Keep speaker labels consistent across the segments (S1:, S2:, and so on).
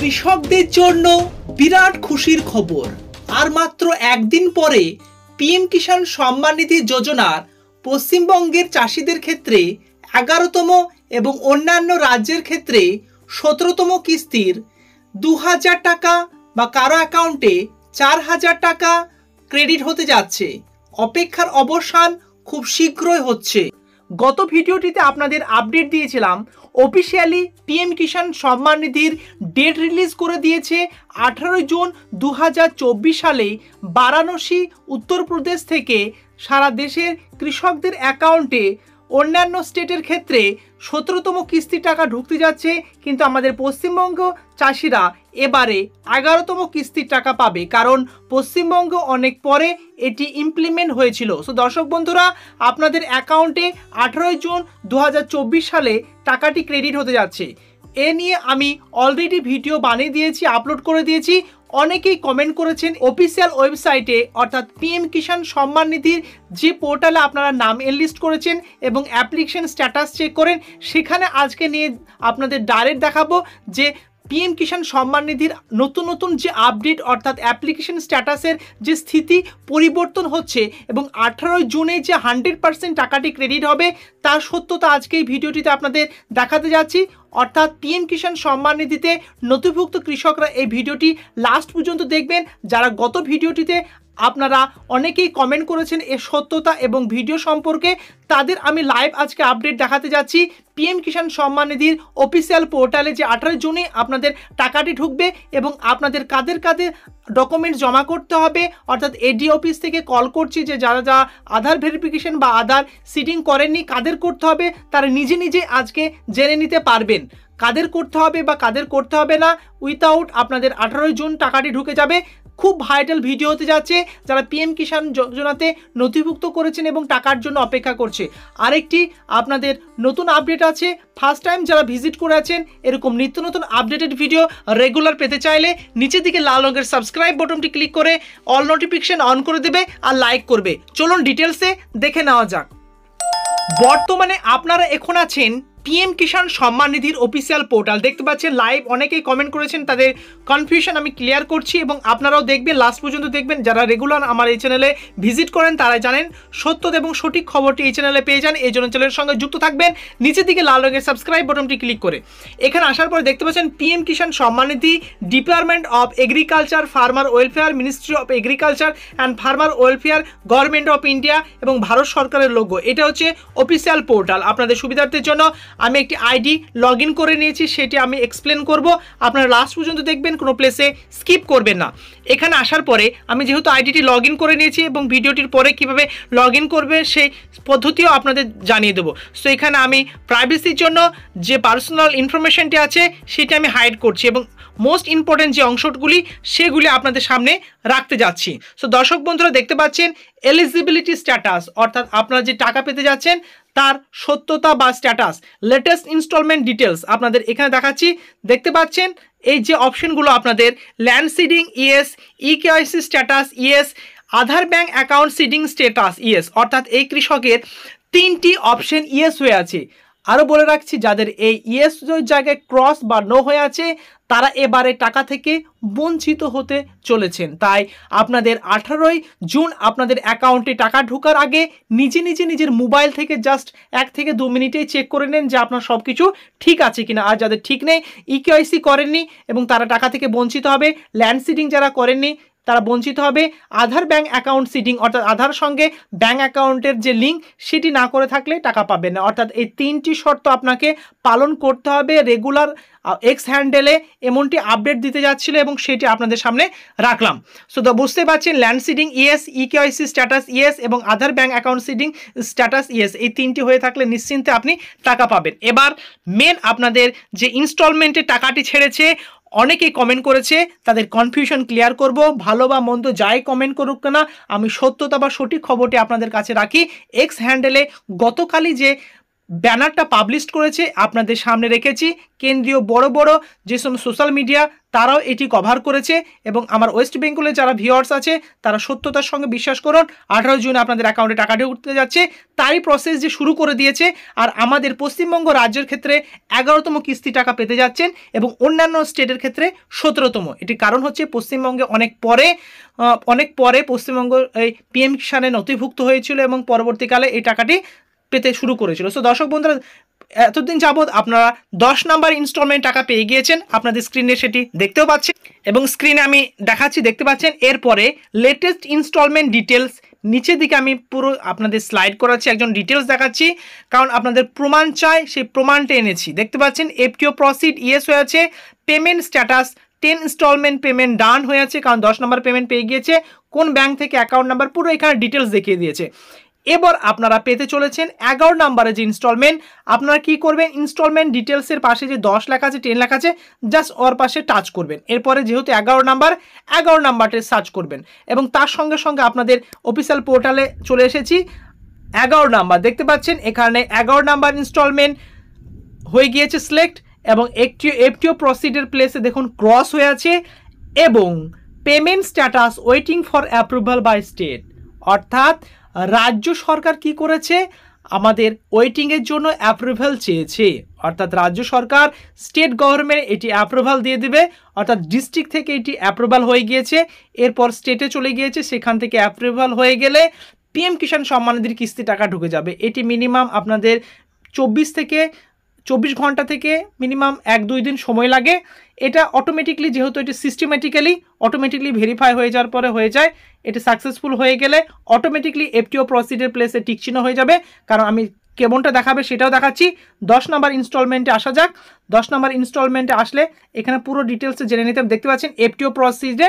S1: কৃষকদের জন্য বিরাট খুশির খবর আর মাত্র একদিন পরে পিএম কিষাণ সম্মান নিধি যোজনার পশ্চিমবঙ্গের চাষিদের ক্ষেত্রে এগারোতম এবং অন্যান্য রাজ্যের ক্ষেত্রে সতেরোতম কিস্তির দু হাজার টাকা বা কারো অ্যাকাউন্টে চার হাজার টাকা ক্রেডিট হতে যাচ্ছে অপেক্ষার অবসান খুব শীঘ্রই হচ্ছে গত ভিডিওটিতে আপনাদের আপডেট দিয়েছিলাম অফিসিয়ালি পিএম কিষাণ সম্মান নিধির ডেট রিলিজ করে দিয়েছে আঠারোই জুন দু সালে বারাণসী উত্তরপ্রদেশ থেকে সারা দেশের কৃষকদের অ্যাকাউন্টে অন্যান্য স্টেটের ক্ষেত্রে সতেরোতম কিস্তি টাকা ঢুকতে যাচ্ছে কিন্তু আমাদের পশ্চিমবঙ্গ চাষিরা এবারে এগারোতম কিস্তির টাকা পাবে কারণ পশ্চিমবঙ্গ অনেক পরে এটি ইমপ্লিমেন্ট হয়েছিল সো দর্শক বন্ধুরা আপনাদের অ্যাকাউন্টে আঠেরোই জুন দু সালে টাকাটি ক্রেডিট হতে যাচ্ছে এ নিয়ে আমি অলরেডি ভিডিও বানিয়ে দিয়েছি আপলোড করে দিয়েছি অনেকেই কমেন্ট করেছেন অফিসিয়াল ওয়েবসাইটে অর্থাৎ পিএম কিষাণ সম্মান নিধির যে পোর্টালে আপনারা নাম এনলিস্ট করেছেন এবং অ্যাপ্লিকেশন স্ট্যাটাস চেক করেন সেখানে আজকে নিয়ে আপনাদের ডাইরেক্ট দেখাবো যে পিএম কিষাণ সম্মান নিধির নতুন নতুন যে আপডেট অর্থাৎ অ্যাপ্লিকেশন স্ট্যাটাসের যে স্থিতি পরিবর্তন হচ্ছে এবং আঠারোই জুনে যে হান্ড্রেড পার্সেন্ট টাকাটি ক্রেডিট হবে তার সত্যতা আজকে এই ভিডিওটিতে আপনাদের দেখাতে যাচ্ছি অর্থাৎ পিএম কিষাণ সম্মান নিধিতে নথিভুক্ত কৃষকরা এই ভিডিওটি লাস্ট পর্যন্ত দেখবেন যারা গত ভিডিওটিতে আপনারা অনেকেই কমেন্ট করেছেন এর সত্যতা এবং ভিডিও সম্পর্কে তাদের আমি লাইভ আজকে আপডেট দেখাতে যাচ্ছি পিএম কিষাণ সম্মান নিধির অফিসিয়াল পোর্টালে যে আঠারো জুনে আপনাদের টাকাটি ঢুকবে এবং আপনাদের কাদের কাদের ডকুমেন্ট জমা করতে হবে অর্থাৎ এডি অফিস থেকে কল করছি যে যারা যারা আধার ভেরিফিকেশন বা আধার সিটিং করেননি কাদের করতে হবে তারা নিজে নিজে আজকে জেনে নিতে পারবেন কাদের করতে হবে বা কাদের করতে হবে না উইথাউট আপনাদের আঠারোই জুন টাকাটি ঢুকে যাবে খুব ভাইটাল ভিডিও হতে যাচ্ছে যারা পিএম কিষাণ যোজনাতে নথিভুক্ত করেছেন এবং টাকার জন্য অপেক্ষা করছে আরেকটি আপনাদের নতুন আপডেট আছে ফার্স্ট টাইম যারা ভিজিট করে আছেন এরকম নিত্য নতুন আপডেটেড ভিডিও রেগুলার পেতে চাইলে নিচের দিকে লাল রঙের সাবস্ক্রাইব বটনটি ক্লিক করে অল নোটিফিকেশান অন করে দেবে আর লাইক করবে চলুন ডিটেলসে দেখে নেওয়া যাক বর্তমানে আপনারা এখন আছেন পিএম কিষাণ সম্মান নিধির অফিসিয়াল পোর্টাল দেখতে পাচ্ছেন লাইভ অনেকেই কমেন্ট করেছেন তাদের কনফিউশন আমি ক্লিয়ার করছি এবং আপনারাও দেখবেন লাস্ট পর্যন্ত দেখবেন যারা রেগুলার আমার এই চ্যানেলে ভিজিট করেন তারা জানেন সত্য এবং সঠিক খবরটি এই চ্যানেলে পেয়ে যান এই জন্য চ্যানেলের সঙ্গে যুক্ত থাকবেন নিচের দিকে লাল রঙের সাবস্ক্রাইব বটনটি ক্লিক করে এখানে আসার পর দেখতে পাচ্ছেন PM Kisan Samman Nidhi department of agriculture farmer welfare ministry of agriculture and farmer welfare government of India এবং ভারত সরকারের লোগো এটা হচ্ছে অফিসিয়াল পোর্টাল আপনাদের সুবিধার্থের জন্য আমি একটি আইডি লগ করে নিয়েছি সেটি আমি এক্সপ্লেন করব আপনারা লাস্ট পর্যন্ত দেখবেন কোনো প্লেসে স্কিপ করবেন না এখানে আসার পরে আমি যেহেতু আইডিটি লগ করে নিয়েছি এবং ভিডিওটির পরে কিভাবে লগ করবে সেই পদ্ধতিও আপনাদের জানিয়ে দেবো সো এখানে আমি প্রাইভেসির জন্য যে পার্সোনাল ইনফরমেশনটি আছে সেটি আমি হাইড করছি এবং মোস্ট ইম্পর্টেন্ট যে অংশগুলি সেগুলি আপনাদের সামনে রাখতে যাচ্ছি সো দর্শক বন্ধুরা দেখতে পাচ্ছেন এলিজিবিলিটি স্ট্যাটাস অর্থাৎ আপনারা যে টাকা পেতে যাচ্ছেন তার সত্যতা বা স্ট্যাটাস লেটেস্ট ইনস্টলমেন্ট ডিটেলস আপনাদের এখানে দেখাচ্ছি দেখতে পাচ্ছেন এই যে অপশনগুলো আপনাদের land seeding yes eKYC status yes Aadhaar bank account seeding status yes অর্থাৎ এই কৃষকের তিনটি অপশন ইয়েস e হয়ে আছে আরও বলে রাখছি যাদের এই ইয়েস জায়গায় ক্রস বা নো হয়ে আছে তারা এবারে টাকা থেকে বঞ্চিত হতে চলেছেন তাই আপনাদের আঠারোই জুন আপনাদের অ্যাকাউন্টে টাকা ঢোকার আগে নিজে নিজে নিজের মোবাইল থেকে জাস্ট এক থেকে দু মিনিটেই চেক করে নেন যে আপনার সব কিছু ঠিক আছে কিনা আর যাদের ঠিক নেই ইকেআইসি করেননি এবং তারা টাকা থেকে বঞ্চিত হবে ল্যান্ড সিডিং যারা করেননি তারা বঞ্চিত হবে আধার ব্যাঙ্ক অ্যাকাউন্ট সিটিং অর্থাৎ আধার সঙ্গে ব্যাঙ্ক অ্যাকাউন্টের যে লিঙ্ক সেটি না করে থাকলে টাকা পাবে না অর্থাৎ এই তিনটি শর্ত আপনাকে পালন করতে হবে রেগুলার এক্স হ্যান্ডেলে এমনটি আপডেট দিতে যাচ্ছিল এবং সেটি আপনাদের সামনে রাখলাম সো তো বুঝতে পারছেন land seeding yes eKYC status yes এবং Aadhaar bank account seeding status yes এই তিনটি হয়ে থাকলে নিশ্চিন্তে আপনি টাকা পাবেন এবার মেন আপনাদের যে ইনস্টলমেন্টে টাকাটি ছেড়েছে অনেকেই কমেন্ট করেছে তাদের কনফিউশন ক্লিয়ার করব ভালো বা মন্দ যাই কমেন্ট করুক না আমি সত্যতা বা সঠিক খবরটি আপনাদের কাছে রাখি এক্স হ্যান্ডেলে গতকালই যে ব্যানারটা পাবলিশ করেছে আপনাদের সামনে রেখেছি কেন্দ্রীয় বড় বড় যে সোশ্যাল মিডিয়া তারাও এটি কভার করেছে এবং আমার ওয়েস্ট বেঙ্গলে যারা ভিওয়ার্স আছে তারা সত্যতার সঙ্গে বিশ্বাস করুন আঠারো জুন আপনাদের অ্যাকাউন্টে টাকাটি উঠতে যাচ্ছে তারই প্রসেস যে শুরু করে দিয়েছে আর আমাদের পশ্চিমবঙ্গ রাজ্যের ক্ষেত্রে এগারোতম কিস্তি টাকা পেতে যাচ্ছেন এবং অন্যান্য স্টেটের ক্ষেত্রে সতেরোতম এটি কারণ হচ্ছে পশ্চিমবঙ্গে অনেক পরে অনেক পরে পশ্চিমবঙ্গ এই পিএম কিষানে নথিভুক্ত হয়েছিল এবং পরবর্তীকালে এই টাকাটি পেতে শুরু করেছিল সো দর্শক বন্ধুরা এতদিন যাবৎ আপনারা দশ নাম্বার ইনস্টলমেন্ট টাকা পেয়ে গিয়েছেন আপনাদের স্ক্রিনে সেটি দেখতেও পাচ্ছেন এবং স্ক্রিনে আমি দেখাচ্ছি দেখতে পাচ্ছেন এরপরে লেটেস্ট ইনস্টলমেন্ট ডিটেলস নিচের দিকে আমি পুরো আপনাদের স্লাইড করাচ্ছি একজন ডিটেলস দেখাচ্ছি কারণ আপনাদের প্রমাণ চাই সেই প্রমাণটা এনেছি দেখতে পাচ্ছেন এফটিও প্রসিড ইয়েস হয়েছে payment status ten instalment payment done হয়ে আছে কারণ দশ নম্বর পেমেন্ট পেয়ে গিয়েছে কোন ব্যাংক থেকে অ্যাকাউন্ট নাম্বার পুরো এখানে ডিটেলস দেখিয়ে দিয়েছে এবার আপনারা পেতে চলেছেন এগারো নাম্বারে যে ইনস্টলমেন্ট আপনারা কি করবেন ইনস্টলমেন্ট ডিটেলসের পাশে যে দশ লেখা আছে টেন লেখা আছে জাস্ট ওর পাশে টাচ করবেন এরপরে যেহেতু এগারো নাম্বার এগারো নাম্বারটা সার্চ করবেন এবং তার সঙ্গে সঙ্গে আপনাদের অফিসিয়াল পোর্টালে চলে এসেছি এগারো নাম্বার দেখতে পাচ্ছেন এখানে এগারো নাম্বার ইনস্টলমেন্ট হয়ে গিয়েছে সিলেক্ট এবং একটি এফটিও প্রসিডের প্লেসে দেখুন ক্রস হয়ে আছে এবং payment status waiting for approval by state অর্থাৎ রাজ্য সরকার কি করেছে আমাদের ওয়েটিংয়ের জন্য অ্যাপ্রুভাল চেয়েছে অর্থাৎ রাজ্য সরকার স্টেট গভর্নমেন্ট এটি অ্যাপ্রুভাল দিয়ে দেবে অর্থাৎ ডিস্ট্রিক্ট থেকে এটি অ্যাপ্রুভাল হয়ে গিয়েছে এরপর স্টেটে চলে গিয়েছে সেখান থেকে অ্যাপ্রুভাল হয়ে গেলে পিএম কিষাণ সম্মানিধির কিস্তি টাকা ঢুকে যাবে এটি মিনিমাম আপনাদের চব্বিশ থেকে চব্বিশ ঘন্টা থেকে মিনিমাম এক দুই দিন সময় লাগে এটা অটোমেটিকলি যেহেতু এটি সিস্টেমেটিক্যালি অটোমেটিকলি ভেরিফাই হয়ে যাওয়ার পরে হয়ে যায় এটি সাকসেসফুল হয়ে গেলে অটোমেটিকলি এফটিও প্রসিডের প্লেসে টিকচিহ্ন হয়ে যাবে কারণ আমি কেমনটা দেখাবে সেটাও দেখাচ্ছি দশ নম্বর ইনস্টলমেন্টে আসা যাক দশ নম্বর ইনস্টলমেন্টে আসলে এখানে পুরো ডিটেলসে জেনে নিতে দেখতে পাচ্ছেন এফটিও প্রসিডে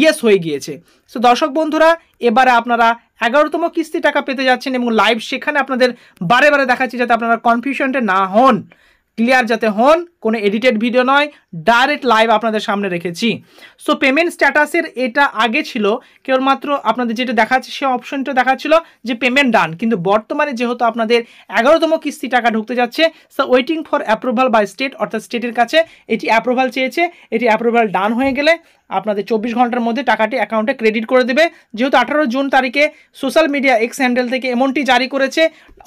S1: ইয়েস হয়ে গিয়েছে সো দর্শক বন্ধুরা এবারে আপনারা এগারোতম কিস্তি টাকা পেতে যাচ্ছেন এবং লাইভ সেখানে আপনাদের বারে বারে দেখাচ্ছি যাতে আপনারা কনফিউশনটা না হন ক্লিয়ার যাতে হন কোনো এডিটেড ভিডিও নয় ডাইরেক্ট লাইভ আপনাদের সামনে রেখেছি সো পেমেন্ট স্ট্যাটাসের এটা আগে ছিল কেবলমাত্র আপনাদের যেটা দেখাচ্ছে সে অপশনটা দেখাচ্ছিল যে পেমেন্ট ডান কিন্তু বর্তমানে যেহেতু আপনাদের এগারোতম কিস্তি টাকা ঢুকতে যাচ্ছে so waiting for approval by state অর্থাৎ স্টেটের কাছে এটি অ্যাপ্রুভাল চেয়েছে এটি অ্যাপ্রুভাল ডান হয়ে গেলে আপনাদের চব্বিশ ঘন্টার মধ্যে টাকাটি অ্যাকাউন্টে ক্রেডিট করে দেবে যেহেতু আঠারো জুন তারিখে সোশ্যাল মিডিয়া এক্স হ্যান্ডেল থেকে এমনটি জারি করেছে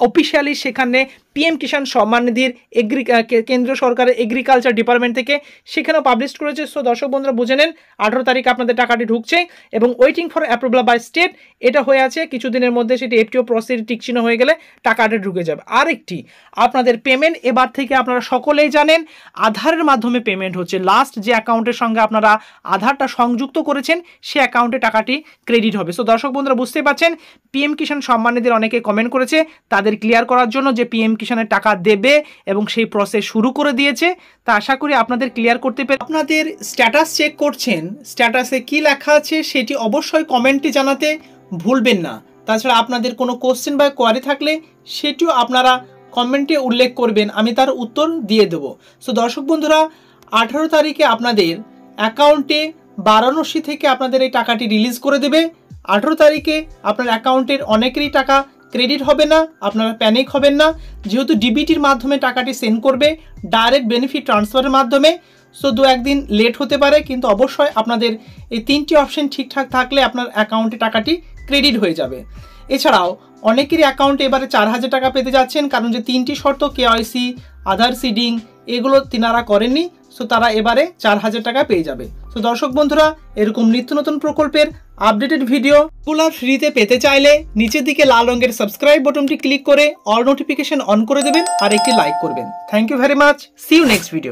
S1: অফিসিয়ালি সেখানে পিএম কিষাণ সম্মান নিধির এগ্রি কেন্দ্র সরকারের এগ্রিকালচার ডিপার্টমেন্ট থেকে সেখানেও পাবলিশ করেছে সো দর্শক বন্ধুরা বুঝে নেন আঠারো তারিখে আপনাদের টাকাটি ঢুকছে এবং waiting for approval by state এটা হয়ে আছে কিছুদিনের মধ্যে সেটি এফটিও প্রসেস টিকচিহ্ন হয়ে গেলে টাকাটা ঢুকে যাবে আরেকটি আপনাদের পেমেন্ট এবার থেকে আপনারা সকলেই জানেন আধারের মাধ্যমে পেমেন্ট হচ্ছে লাস্ট যে অ্যাকাউন্টের সঙ্গে আপনারা আধারটা সংযুক্ত করেছেন সে অ্যাকাউন্টে টাকাটি ক্রেডিট হবে সো দর্শক বন্ধুরা বুঝতে পারছেন পিএম কিষাণ সম্মানীদের অনেকে কমেন্ট করেছে তাদের ক্লিয়ার করার জন্য যে পিএম কিষাণের টাকা দেবে এবং সেই প্রসেস শুরু করে দিয়েছে তা আশা করি আপনাদের ক্লিয়ার করতে পেরে আপনাদের স্ট্যাটাস চেক করছেন স্ট্যাটাসে কি লেখা আছে সেটি অবশ্যই কমেন্টে জানাতে ভুলবেন না তাছাড়া আপনাদের কোনো কোশ্চেন বা কোয়ারি থাকলে সেটিও আপনারা কমেন্টে উল্লেখ করবেন আমি তার উত্তর দিয়ে দেব সো দর্শক বন্ধুরা আঠারো তারিখে আপনাদের অ্যাকাউন্টে বারাণসী থেকে আপনাদের এই টাকাটি রিলিজ করে দেবে আঠেরো তারিখে আপনার অ্যাকাউন্টের অনেকেরই টাকা ক্রেডিট হবে না আপনারা প্যানিক হবেন না যেহেতু ডিবিটির মাধ্যমে টাকাটি সেন্ড করবে ডাইরেক্ট বেনিফিট ট্রান্সফারের মাধ্যমে সো দু একদিন লেট হতে পারে কিন্তু অবশ্যই আপনাদের এই তিনটি অপশন ঠিকঠাক থাকলে আপনার অ্যাকাউন্টে টাকাটি ক্রেডিট হয়ে যাবে এছাড়াও অনেকেরই অ্যাকাউন্টে এবারে চার হাজার টাকা পেতে যাচ্ছেন কারণ যে তিনটি শর্ত কেওয়াইসি আধার সিডিং এগুলো তিনারা করেননি সো তারা এবারে চার হাজার টাকা পেয়ে যাবে তো দর্শক বন্ধুরা এরকম নিত্য নতুন প্রকল্পের আপডেটেড ভিডিও গুলা ফ্রিতে পেতে চাইলে নিচের দিকে লাল রঙের সাবস্ক্রাইব বটনটি ক্লিক করে অল নোটিফিকেশন অন করে দেবেন আর একটি লাইক করবেন thank you very much see you next video